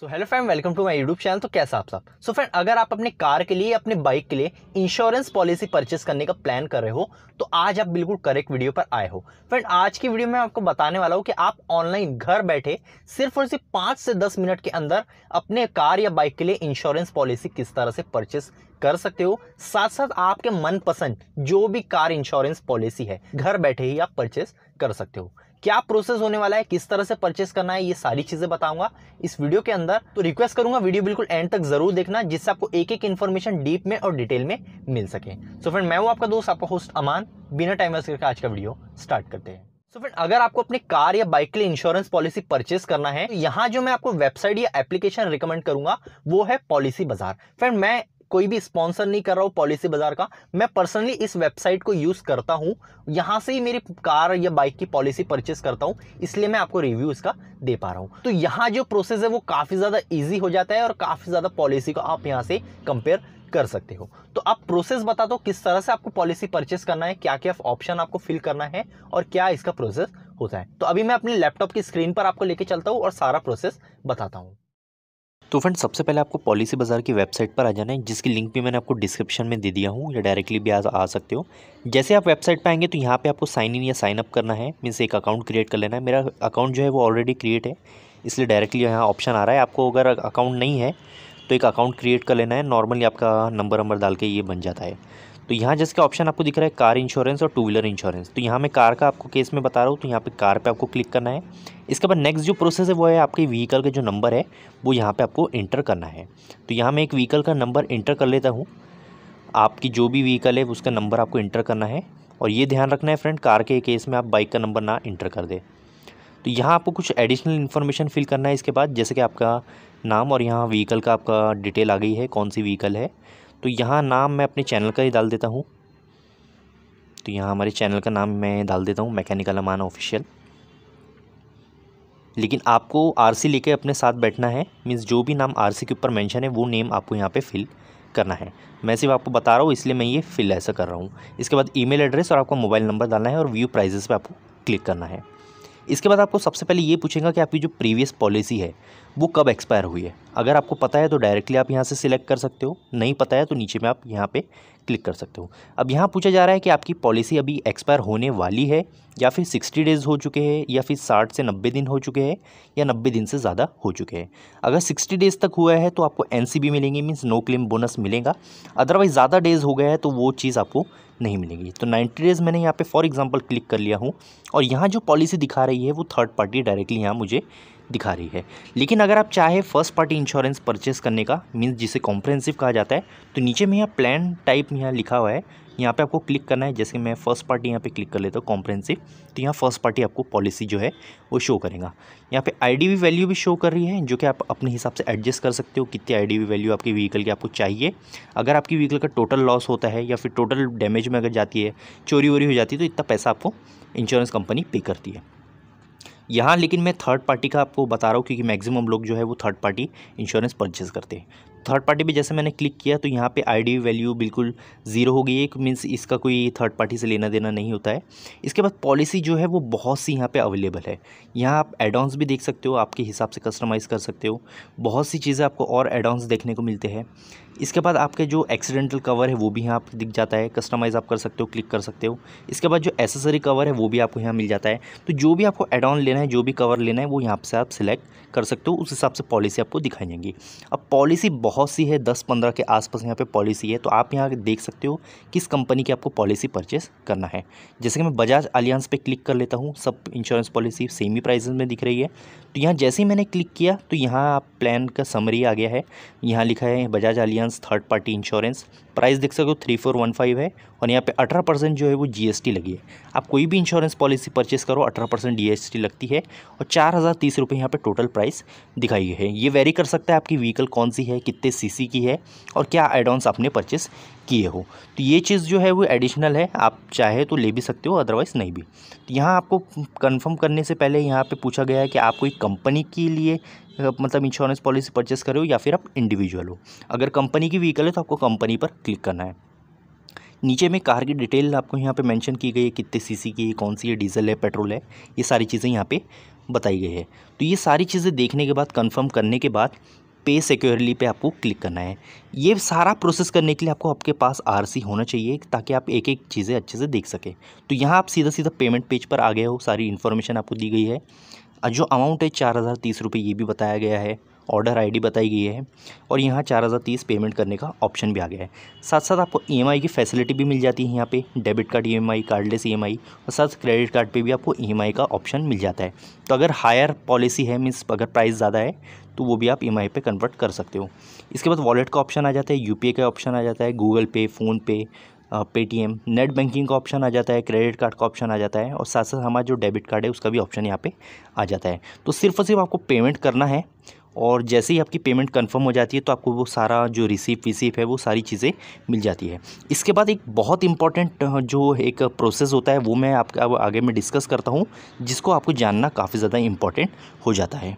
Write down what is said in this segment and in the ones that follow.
so hello friend welcome to my YouTube channel तो कैसा आप सब सो फ्रेंड अगर आप अपने कार के लिए अपने बाइक के लिए इंश्योरेंस पॉलिसी परचेस करने का प्लान कर रहे हो तो आज आप बिल्कुल करेक्ट वीडियो पर आए हो फ्रेंड आज की वीडियो में आपको बताने वाला हूँ कि आप ऑनलाइन घर बैठे सिर्फ और सिर्फ पाँच से दस मिनट के अंदर अपने कार या बाइक के लिए इंश्योरेंस पॉलिसी किस तरह से परचेस कर सकते हो साथ साथ आपके मनपसंद जो भी कार इंश्योरेंस पॉलिसी है घर बैठे ही आप परचेस कर सकते हो क्या प्रोसेस होने वाला है किस तरह से परचेस करना है ये सारी चीज़ें बताऊंगा इस वीडियो के अंदर तो रिक्वेस्ट करूंगा वीडियो बिल्कुल एंड तक जरूर देखना जिससे आपको एक एक इन्फॉर्मेशन डीप में और डिटेल में मिल सके सो फ्रेंड मैं हूँ आपका दोस्त आपका होस्ट अमान बिना टाइम वेस्ट करके आज का वीडियो स्टार्ट करते हैं तो फ्रेंड अगर आपको अपनी कार या बाइक के लिए इंश्योरेंस पॉलिसी परचेस करना है तो यहाँ जो मैं आपको वेबसाइट या एप्लीकेशन रिकमेंड करूंगा वो है पॉलिसी बाजार फ्रेंड मैं कोई भी स्पॉन्सर नहीं कर रहा हूँ पॉलिसी बाजार का मैं पर्सनली इस वेबसाइट को यूज़ करता हूँ यहाँ से ही मेरी कार या बाइक की पॉलिसी परचेस करता हूँ इसलिए मैं आपको रिव्यू इसका दे पा रहा हूँ तो यहाँ जो प्रोसेस है वो काफ़ी ज़्यादा ईजी हो जाता है और काफ़ी ज़्यादा पॉलिसी को आप यहाँ से कंपेयर कर सकते हो तो आप प्रोसेस बता दो किस तरह से आपको पॉलिसी परचेस करना है क्या क्या ऑप्शन आपको फिल करना है और क्या इसका प्रोसेस होता है तो अभी मैं अपने लैपटॉप की स्क्रीन पर आपको लेके चलता हूँ और सारा प्रोसेस बताता हूँ तो फ्रेंड सबसे पहले आपको पॉलिसी बाज़ार की वेबसाइट पर आ जाना है जिसकी लिंक भी मैंने आपको डिस्क्रिप्शन में दे दिया हूँ या डायरेक्टली भी आ, आ सकते हो जैसे आप वेबसाइट पर आएंगे तो यहाँ पे आपको साइन इन या साइन अप करना है मीन्स एक अकाउंट क्रिएट कर लेना है मेरा अकाउंट जो है वो ऑलरेडी क्रिएट है इसलिए डायरेक्टली यहाँ ऑप्शन आ रहा है आपको अगर अकाउंट नहीं है तो एक अकाउंट क्रिएट कर लेना है नॉर्मली आपका नंबर वंबर डाल के ये बन जाता है तो यहाँ जिसका ऑप्शन आपको दिख रहा है कार इंश्योरेंस और टू व्हीलर इंश्योरेंस तो यहाँ मैं कार का आपको केस में बता रहा हूँ तो यहाँ पे कार पे आपको क्लिक करना है इसके बाद नेक्स्ट जो प्रोसेस है वो है आपके व्हीकल का जो नंबर है वो यहाँ पे आपको इंटर करना है तो यहाँ मैं एक व्हीकल का नंबर इंटर कर लेता हूँ आपकी जो भी व्हीकल है उसका नंबर आपको इंटर करना है और ये ध्यान रखना है फ्रेंड कार के केस में आप बाइक का नंबर ना इंटर कर दे तो यहाँ आपको कुछ एडिशनल इन्फॉर्मेशन फिल करना है इसके बाद जैसे कि आपका नाम और यहाँ व्हीकल का आपका डिटेल आ गई है कौन सी व्हीकल है तो यहाँ नाम मैं अपने चैनल का ही डाल देता हूँ तो यहाँ हमारे चैनल का नाम मैं डाल देता हूँ मैकेनिकल अमान ऑफिशियल लेकिन आपको आरसी लेके अपने साथ बैठना है मीन्स जो भी नाम आरसी के ऊपर मेंशन है वो नेम आपको यहाँ पे फिल करना है मैं सिर्फ आपको बता रहा हूँ इसलिए मैं ये फिल ऐसा कर रहा हूँ इसके बाद ईमेल एड्रेस और आपका मोबाइल नंबर डालना है और व्यू प्राइजेस पर आपको क्लिक करना है इसके बाद आपको सबसे पहले ये पूछेगा कि आपकी जो प्रीवियस पॉलिसी है वो कब एक्सपायर हुई है अगर आपको पता है तो डायरेक्टली आप यहाँ से सिलेक्ट कर सकते हो नहीं पता है तो नीचे में आप यहाँ पे क्लिक कर सकते हो अब यहाँ पूछा जा रहा है कि आपकी पॉलिसी अभी एक्सपायर होने वाली है या फिर सिक्सटी डेज़ हो चुके हैं या फिर साठ से नब्बे दिन हो चुके हैं या नब्बे दिन से ज़्यादा हो चुके हैं अगर सिक्सटी डेज़ तक हुआ है तो आपको एन मिलेंगे मीन्स नो क्लेम बोनस मिलेगा अदरवाइज़ ज़्यादा डेज़ हो गया है तो वो चीज़ आपको नहीं मिलेगी तो नाइन्टी डेज़ मैंने यहाँ पर फॉर एग्ज़ाम्पल क्लिक कर लिया हूँ और यहाँ जो पॉलिसी दिखा रही है वो थर्ड पार्टी डायरेक्टली यहाँ मुझे दिखा रही है लेकिन अगर आप चाहे फर्स्ट पार्टी इंश्योरेंस परचेस करने का मीन्स जिसे कॉम्प्रहेंसिव कहा जाता है तो नीचे में यहाँ प्लान टाइप में यहाँ लिखा हुआ है यहाँ पे आपको क्लिक करना है जैसे मैं फर्स्ट पार्टी यहाँ पे क्लिक कर लेता हूँ कॉम्प्रेंसिव तो यहाँ फर्स्ट पार्टी आपको पॉलिसी जो है वो शो करेगा यहाँ पे आईडीवी वैल्यू भी शो कर रही है जो कि आप अपने हिसाब से एडजस्ट कर सकते हो कितनी आईडीवी वैल्यू आपके व्हीकल की आपको चाहिए अगर आपकी व्हीकल का टोटल लॉस होता है या फिर टोटल डैमेज में अगर जाती है चोरी वोरी हो जाती है तो इतना पैसा आपको इंश्योरेंस कंपनी पे करती है यहाँ लेकिन मैं थर्ड पार्टी का आपको बता रहा हूँ क्योंकि मैक्सिमम लोग जो है वो थर्ड पार्टी इंश्योरेंस परचेज़ करते हैं थर्ड पार्टी भी जैसे मैंने क्लिक किया तो यहाँ पे आईडी वैल्यू बिल्कुल ज़ीरो हो गई है मीन्स इसका कोई थर्ड पार्टी से लेना देना नहीं होता है इसके बाद पॉलिसी जो है वो बहुत सी यहाँ पे अवेलेबल है यहाँ आप एडवांस भी देख सकते हो आपके हिसाब से कस्टमाइज़ कर सकते हो बहुत सी चीज़ें आपको और एडवांस देखने को मिलते हैं इसके बाद आपके जो एक्सीडेंटल कवर है वो भी यहाँ पर दिख जाता है कस्टमाइज़ आप कर सकते हो क्लिक कर सकते हो इसके बाद जो एसेसरी कवर है वो भी आपको यहाँ मिल जाता है तो जो भी आपको एड ऑन लेना है जो भी कवर लेना है वो यहाँ से आप सिलेक्ट कर सकते हो उस हिसाब से पॉलिसी आपको दिखाई देंगी अब पॉलिसी बहुत सी है दस पंद्रह के आसपास यहाँ पर पॉलिसी है तो आप यहाँ देख सकते हो किस कंपनी की आपको पॉलिसी परचेस करना है जैसे कि मैं बजाज अलियांस पर क्लिक कर लेता हूँ सब इंश्योरेंस पॉलिसी सेम ही प्राइजेज में दिख रही है तो यहाँ जैसे ही मैंने क्लिक किया तो यहाँ प्लान का समरी आ गया है यहाँ लिखा है Bajaj Allianz insurance third party insurance price देख सको थ्री फोर वन फाइव है और यहाँ पे अठारह परसेंट जो है वो जीएसटी लगी है आप कोई भी इंश्योरेंस पॉलिसी परचेस करो अठारह परसेंट जी लगती है और चार हज़ार तीस रुपये यहाँ पर टोटल प्राइस दिखाई है ये वेरी कर सकता है आपकी व्हीकल कौन सी है कितने सी की है और क्या एडवांस आपने परचेस किए हो तो ये चीज़ जो है वो एडिशनल है आप चाहे तो ले भी सकते हो अदरवाइज़ नहीं भी तो यहाँ आपको कन्फर्म करने से पहले यहाँ पर पूछा गया है कि आप कोई कंपनी के लिए मतलब इंश्योरेंस पॉलिसी परचेस करो हो या फिर आप इंडिविजुअल हो अगर कंपनी की व्हीकल है तो आपको कंपनी पर क्लिक करना है नीचे में कार की डिटेल आपको यहाँ पे मेंशन की गई है कितने सीसी की है कौन सी है डीजल है पेट्रोल है ये सारी चीज़ें यहाँ पे बताई गई है तो ये सारी चीज़ें देखने के बाद कंफर्म करने के बाद पे सिक्योरली पे आपको क्लिक करना है ये सारा प्रोसेस करने के लिए आपको आपके पास आरसी होना चाहिए ताकि आप एक एक चीज़ें अच्छे से देख सकें तो यहाँ आप सीधा सीधा पेमेंट पेज पर आ गए हो सारी इन्फॉर्मेशन आपको दी गई है जो अमाउंट है चार हज़ार तीस रुपये ये भी बताया गया है ऑर्डर आईडी बताई गई है और यहाँ चार हज़ार तीस पेमेंट करने का ऑप्शन भी आ गया है साथ साथ आपको ई e की फैसिलिटी भी मिल जाती है यहाँ पे डेबिट कार्ड ई e कार्डलेस ईएमआई e और साथ क्रेडिट कार्ड पे भी आपको ई का ऑप्शन मिल जाता है तो अगर हायर पॉलिसी है मीन्स अगर प्राइस ज़्यादा है तो वो भी आप ई पे कन्वर्ट कर सकते हो इसके बाद वॉलेट का ऑप्शन आ जाता है यू का ऑप्शन आ जाता है Google pay PhonePe Paytm net banking का ऑप्शन आ जाता है क्रेडिट कार्ड का ऑप्शन आ जाता है और साथ साथ हमारा जो डेबिट कार्ड है उसका भी ऑप्शन यहाँ पे आ जाता है तो सिर्फ और सिर्फ आपको पेमेंट करना है और जैसे ही आपकी पेमेंट कंफर्म हो जाती है तो आपको वो सारा जो रिसीप विसीप है वो सारी चीज़ें मिल जाती है इसके बाद एक बहुत इंपॉर्टेंट जो एक प्रोसेस होता है वो मैं आपका अब आगे में डिस्कस करता हूँ जिसको आपको जानना काफ़ी ज़्यादा इंपॉर्टेंट हो जाता है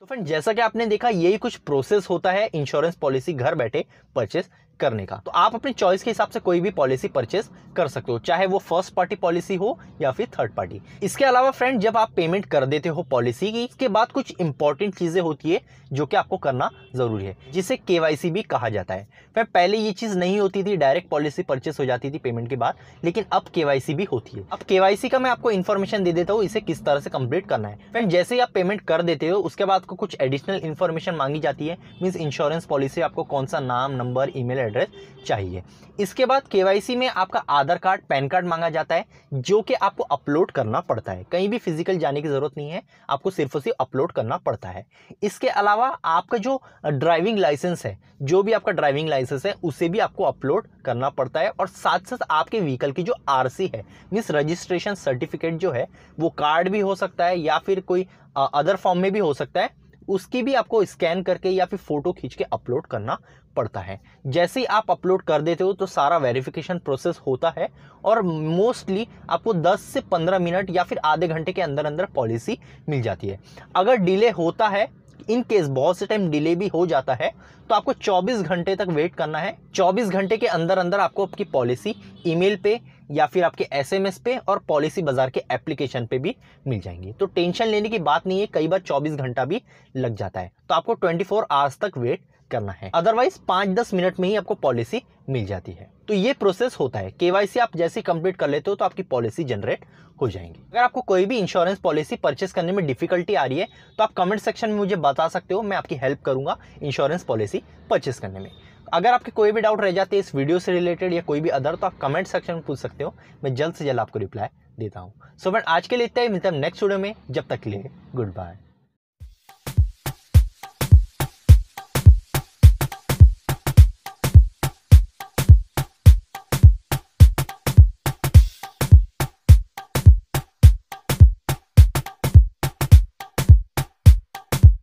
तो फ्रेंड जैसा कि आपने देखा यही कुछ प्रोसेस होता है इंश्योरेंस पॉलिसी घर बैठे परचेस करने का तो आप अपनी चॉइस के हिसाब से कोई भी पॉलिसी परचेस कर सकते हो चाहे वो फर्स्ट पार्टी पॉलिसी हो या फिर थर्ड पार्टी इसके अलावा फ्रेंड जब आप पेमेंट कर देते हो पॉलिसी की इसके बाद कुछ इंपॉर्टेंट चीज़ें होती है जो कि आपको करना ज़रूरी है जिसे के भी कहा जाता है फिर पहले ये चीज़ नहीं होती थी डायरेक्ट पॉलिसी परचेस हो जाती थी पेमेंट के बाद लेकिन अब के भी होती है अब के का मैं आपको इन्फॉर्मेशन दे देता हूँ इसे किस तरह से कंप्लीट करना है फ्रेंड जैसे ही आप पेमेंट कर देते हो उसके बाद आपको कुछ एडिशनल इन्फॉर्मेशन मांगी जाती है मीन्स इंश्योरेंस पॉलिसी आपको कौन सा नाम नंबर ईमेल एड्रेस एड्रेस चाहिए इसके बाद के में आपका आधार कार्ड पैन कार्ड मांगा जाता है जो कि आपको अपलोड करना पड़ता है कहीं भी फिजिकल जाने की ज़रूरत नहीं है आपको सिर्फ उसे अपलोड करना पड़ता है इसके अलावा आपका जो ड्राइविंग लाइसेंस है जो भी आपका ड्राइविंग लाइसेंस है उसे भी आपको अपलोड करना पड़ता है और साथ साथ आपके व्हीकल की जो आर है मीन्स रजिस्ट्रेशन सर्टिफिकेट जो है वो कार्ड भी हो सकता है या फिर कोई अदर फॉर्म में भी हो सकता है उसकी भी आपको स्कैन करके या फिर फ़ोटो खींच के अपलोड करना पड़ता है जैसे ही आप अपलोड कर देते हो तो सारा वेरिफिकेशन प्रोसेस होता है और मोस्टली आपको 10 से 15 मिनट या फिर आधे घंटे के अंदर अंदर पॉलिसी मिल जाती है अगर डिले होता है इन केस बहुत से टाइम डिले भी हो जाता है तो आपको 24 घंटे तक वेट करना है 24 घंटे के अंदर अंदर आपको आपकी पॉलिसी ईमेल पे या फिर आपके एसएमएस पे और पॉलिसी बाजार के एप्लीकेशन पे भी मिल जाएंगे तो टेंशन लेने की बात नहीं है कई बार 24 घंटा भी लग जाता है तो आपको 24 फोर आवर्स तक वेट करना है अदरवाइज पांच दस मिनट में ही आपको पॉलिसी मिल जाती है तो ये प्रोसेस होता है केवाईसी आप जैसे कंप्लीट कर लेते हो तो आपकी पॉलिसी जनरेट हो जाएंगी अगर आपको कोई भी इंश्योरेंस पॉलिसी परचेस करने में डिफिकल्टी आ रही है तो आप कमेंट सेक्शन में मुझे बता सकते हो मैं आपकी हेल्प करूंगा इंश्योरेंस पॉलिसी परचेस करने में अगर आपके कोई भी डाउट रह जाते इस वीडियो से रिलेटेड या कोई भी अदर तो आप कमेंट सेक्शन में पूछ सकते हो मैं जल्द से जल्द आपको रिप्लाई देता हूँ सो so, फ्रेंड आज के लिए इतना ही मिलता है नेक्स्ट वीडियो में जब तक के लिए गुड बाय